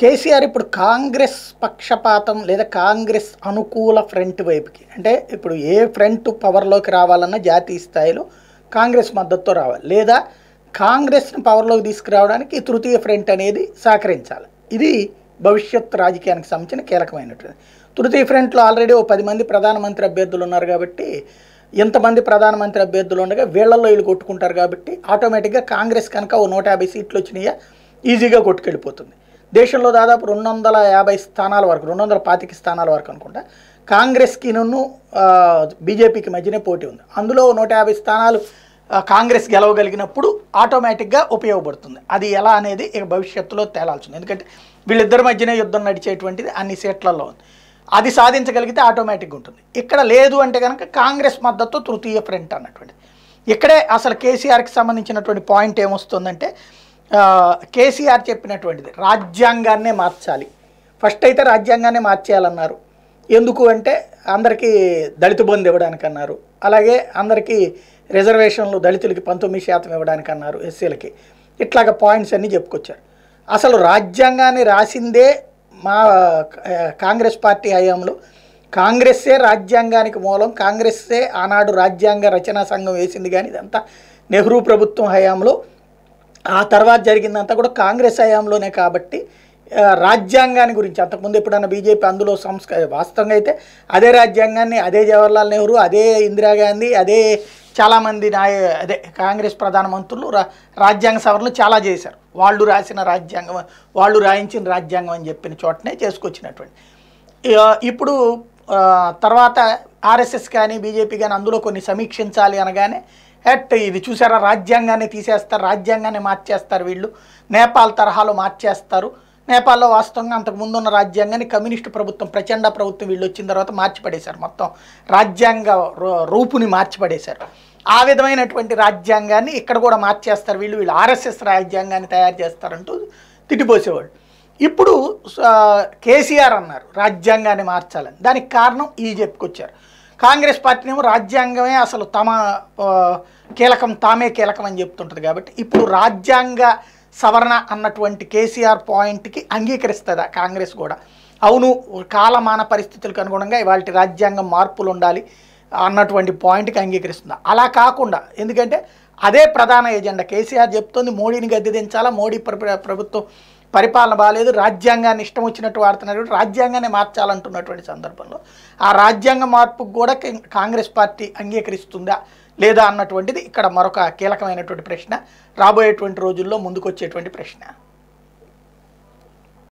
కేసీఆర్ ఇప్పుడు కాంగ్రెస్ పక్షపాతం లేదా కాంగ్రెస్ అనుకూల ఫ్రంట్ వైపుకి అంటే ఇప్పుడు ఏ ఫ్రంట్ పవర్లోకి రావాలన్నా జాతీయ స్థాయిలో కాంగ్రెస్ మద్దతుతో రావాలి లేదా కాంగ్రెస్ను పవర్లోకి తీసుకురావడానికి తృతీయ ఫ్రంట్ అనేది సహకరించాలి ఇది భవిష్యత్ రాజకీయానికి సంబంధించిన కీలకమైనటువంటి తృతీయ ఫ్రంట్లో ఆల్రెడీ ఓ పది మంది ప్రధానమంత్రి అభ్యర్థులు ఉన్నారు కాబట్టి ఎంతమంది ప్రధానమంత్రి అభ్యర్థులు ఉండగా వీళ్లలో వీళ్ళు కొట్టుకుంటారు కాబట్టి ఆటోమేటిక్గా కాంగ్రెస్ కనుక ఓ నూట యాభై సీట్లు వచ్చినాయా ఈజీగా కొట్టుకెళ్ళిపోతుంది దేశంలో దాదాపు రెండు వందల యాభై స్థానాల వరకు రెండు వందల పాతిక స్థానాల వరకు అనుకుంటా కాంగ్రెస్కి నన్ను బీజేపీకి మధ్యనే పోటీ ఉంది అందులో నూట యాభై స్థానాలు కాంగ్రెస్ గెలవగలిగినప్పుడు ఆటోమేటిక్గా ఉపయోగపడుతుంది అది ఎలా అనేది ఇక భవిష్యత్తులో తేలాల్సింది ఎందుకంటే వీళ్ళిద్దరి మధ్యనే యుద్ధం నడిచేటువంటిది అన్ని సీట్లలో ఉంది అది సాధించగలిగితే ఆటోమేటిక్గా ఉంటుంది ఇక్కడ లేదు అంటే కనుక కాంగ్రెస్ మద్దతు తృతీయ ఫ్రంట్ అన్నటువంటిది ఇక్కడే అసలు కేసీఆర్కి సంబంధించినటువంటి పాయింట్ ఏమొస్తుందంటే కేసీఆర్ చెప్పినటువంటిది రాజ్యాంగాన్నే మార్చాలి ఫస్ట్ అయితే రాజ్యాంగాన్నే మార్చేయాలన్నారు ఎందుకు అంటే అందరికీ దళిత బంధు ఇవ్వడానికి అన్నారు అలాగే అందరికీ రిజర్వేషన్లు దళితులకి పంతొమ్మిది శాతం ఇవ్వడానికి అన్నారు ఎస్సీలకి ఇట్లాగ పాయింట్స్ అన్నీ చెప్పుకొచ్చారు అసలు రాజ్యాంగాన్ని రాసిందే మా కాంగ్రెస్ పార్టీ హయాంలో కాంగ్రెస్సే రాజ్యాంగానికి మూలం కాంగ్రెస్సే ఆనాడు రాజ్యాంగ రచనా సంఘం వేసింది కానీ ఇదంతా నెహ్రూ ప్రభుత్వం హయాంలో ఆ తర్వాత జరిగిందంతా కూడా కాంగ్రెస్ హయాంలోనే కాబట్టి రాజ్యాంగాన్ని గురించి అంతకుముందు ఎప్పుడన్నా బీజేపీ అందులో సంస్క వాస్తవంగా అయితే అదే రాజ్యాంగాన్ని అదే జవహర్లాల్ నెహ్రూ అదే ఇందిరాగాంధీ అదే చాలామంది నాయ అదే కాంగ్రెస్ ప్రధానమంత్రులు రా రాజ్యాంగ సవరణలు చాలా చేశారు వాళ్ళు రాసిన రాజ్యాంగం వాళ్ళు రాయించిన రాజ్యాంగం అని చెప్పిన చోటనే చేసుకొచ్చినటువంటి ఇప్పుడు తర్వాత ఆర్ఎస్ఎస్ కానీ బీజేపీ కానీ అందులో కొన్ని సమీక్షించాలి అనగానే ఎట్ ఇది చూసారా రాజ్యాంగాన్ని తీసేస్తారు రాజ్యాంగాన్ని మార్చేస్తారు వీళ్ళు నేపాల్ తరహాలో మార్చేస్తారు నేపాల్లో వాస్తవంగా అంతకుముందు ఉన్న రాజ్యాంగాన్ని కమ్యూనిస్టు ప్రభుత్వం ప్రచండ ప్రభుత్వం వీళ్ళు వచ్చిన తర్వాత మార్చిపడేశారు మొత్తం రాజ్యాంగ రూపుని మార్చిపడేశారు ఆ విధమైనటువంటి రాజ్యాంగాన్ని ఇక్కడ కూడా మార్చేస్తారు వీళ్ళు వీళ్ళు ఆర్ఎస్ఎస్ రాజ్యాంగాన్ని తయారు చేస్తారంటూ తిట్టిపోసేవాళ్ళు ఇప్పుడు కేసీఆర్ అన్నారు రాజ్యాంగాన్ని మార్చాలని దానికి కారణం ఈ చెప్పుకొచ్చారు కాంగ్రెస్ ఏమో రాజ్యాంగమే అసలు తమ కీలకం తామే కీలకం అని చెప్తుంటుంది కాబట్టి ఇప్పుడు రాజ్యాంగ సవరణ అన్నటువంటి కేసీఆర్ పాయింట్కి అంగీకరిస్తుందా కాంగ్రెస్ కూడా అవును కాలమాన పరిస్థితులకు అనుగుణంగా ఇవాళ రాజ్యాంగం మార్పులు ఉండాలి అన్నటువంటి పాయింట్కి అంగీకరిస్తుంది అలా కాకుండా ఎందుకంటే అదే ప్రధాన ఎజెండా కేసీఆర్ చెప్తుంది మోడీని గద్దె దించాలా మోడీ ప్రభుత్వం పరిపాలన బాగాలేదు రాజ్యాంగాన్ని ఇష్టం వచ్చినట్టు వాడుతున్నటువంటి రాజ్యాంగాన్ని మార్చాలంటున్నటువంటి సందర్భంలో ఆ రాజ్యాంగ మార్పుకు కూడా కాంగ్రెస్ పార్టీ అంగీకరిస్తుందా లేదా అన్నటువంటిది ఇక్కడ మరొక కీలకమైనటువంటి ప్రశ్న రాబోయేటువంటి రోజుల్లో ముందుకొచ్చేటువంటి ప్రశ్న